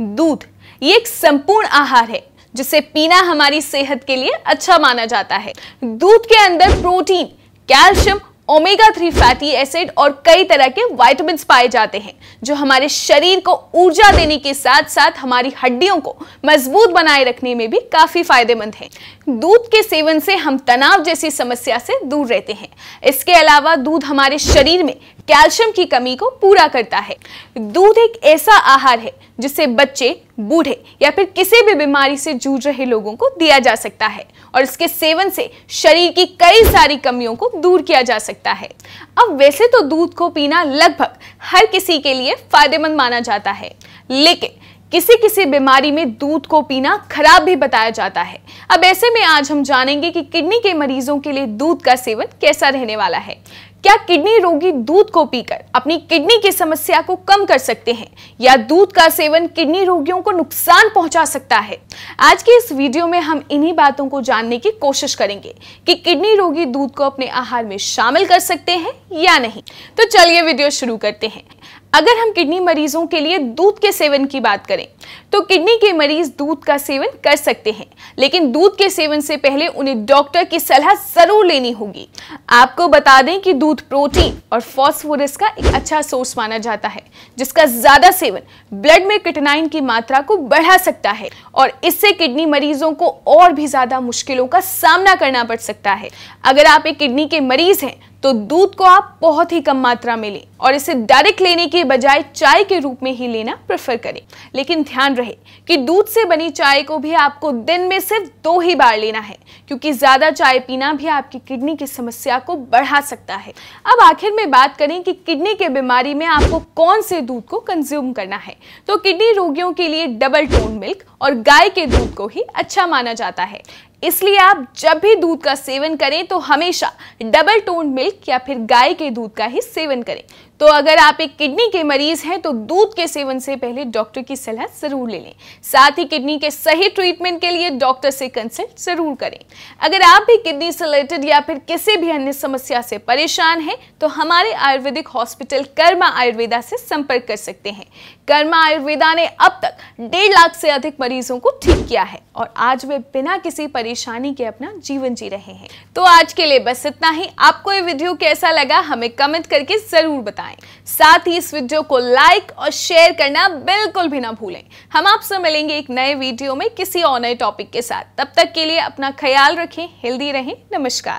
दूध ये एक संपूर्ण आहार है जिसे पीना हमारी सेहत के लिए अच्छा माना जाता है दूध के अंदर protein calcium omega three fatty acid और कई तरह के वाइटमिन पाए जाते हैं जो हमारे शरीर को ऊर्जा देने के साथ साथ हमारी हड्डियों को मजबूत बनाए रखने में भी काफी फायदेमंद है दूध के सेवन से हम तनाव जैसी समस्या से दूर रहते हैं इसके अलावा दूध हमारे शरीर में कैल्शियम की कमी को पूरा करता है दूध एक ऐसा आहार है जिसे बच्चे बूढ़े या फिर किसी भी बीमारी से जूझ रहे लोगों को दिया जा सकता है और इसके सेवन से शरीर की कई सारी कमियों को दूर किया जा सकता है अब वैसे तो दूध को पीना लगभग हर किसी के लिए फायदेमंद माना जाता है लेकिन किसी किसी बीमारी में दूध को पीना खराब भी बताया जाता है अब ऐसे में आज हम जानेंगे कि किडनी के मरीजों के लिए दूध का सेवन कैसा रहने वाला है क्या किडनी रोगी दूध को पीकर अपनी किडनी की समस्या को कम कर सकते हैं या दूध का सेवन किडनी रोगियों को नुकसान पहुंचा सकता है आज की इस वीडियो में हम इन्हीं बातों को जानने की कोशिश करेंगे कि किडनी रोगी दूध को अपने आहार में शामिल कर सकते हैं या नहीं तो चलिए वीडियो शुरू करते हैं अगर हम किडनी मरीजों के लिए दूध के सेवन की बात करें तो किडनी के मरीज दूध का सेवन कर सकते हैं लेकिन दूध के सेवन से पहले उन्हें डॉक्टर की सलाह जरूर लेनी होगी आपको बता दें कि दूध प्रोटीन और फॉस्फोरस का एक अच्छा सोर्स माना जाता है जिसका ज्यादा सेवन ब्लड में किटनाइन की मात्रा को बढ़ा सकता है और इससे किडनी मरीजों को और भी ज्यादा मुश्किलों का सामना करना पड़ सकता है अगर आप एक किडनी के मरीज हैं तो दूध को आप बहुत ही कम मात्रा में लें और इसे डायरेक्ट लेने के बजाय चाय के रूप में ही लेना प्रेफर करें लेकिन ध्यान रहे कि दूध से बनी चाय को भी आपको दिन में सिर्फ दो ही बार लेना है क्योंकि ज़्यादा चाय पीना भी आपकी किडनी की समस्या को बढ़ा सकता है अब आखिर में बात करें कि किडनी के बीमारी में आपको कौन से दूध को कंज्यूम करना है तो किडनी रोगियों के लिए डबल टोन मिल्क और गाय के दूध को ही अच्छा माना जाता है इसलिए आप जब भी दूध का सेवन करें तो हमेशा डबल टोन मिल्क या फिर गाय के दूध का ही सेवन करें तो अगर आप एक किडनी के मरीज हैं तो दूध के सेवन से पहले डॉक्टर की सलाह जरूर ले लें साथ ही किडनी के सही ट्रीटमेंट के लिए डॉक्टर से कंसल्ट जरूर करें अगर आप भी किडनी से रिलेटेड या फिर किसी भी अन्य समस्या से परेशान हैं तो हमारे आयुर्वेदिक हॉस्पिटल कर्मा आयुर्वेदा से संपर्क कर सकते हैं कर्मा आयुर्वेदा ने अब तक डेढ़ लाख से अधिक मरीजों को ठीक किया है और आज वे बिना किसी परेशानी के अपना जीवन जी रहे हैं तो आज के लिए बस इतना ही आपको ये वीडियो कैसा लगा हमें कमेंट करके जरूर बताएं जाएं। साथ ही इस वीडियो को लाइक और शेयर करना बिल्कुल भी ना भूलें हम आपसे मिलेंगे एक नए वीडियो में किसी और नए टॉपिक के साथ तब तक के लिए अपना ख्याल रखें हेल्दी रहें नमस्कार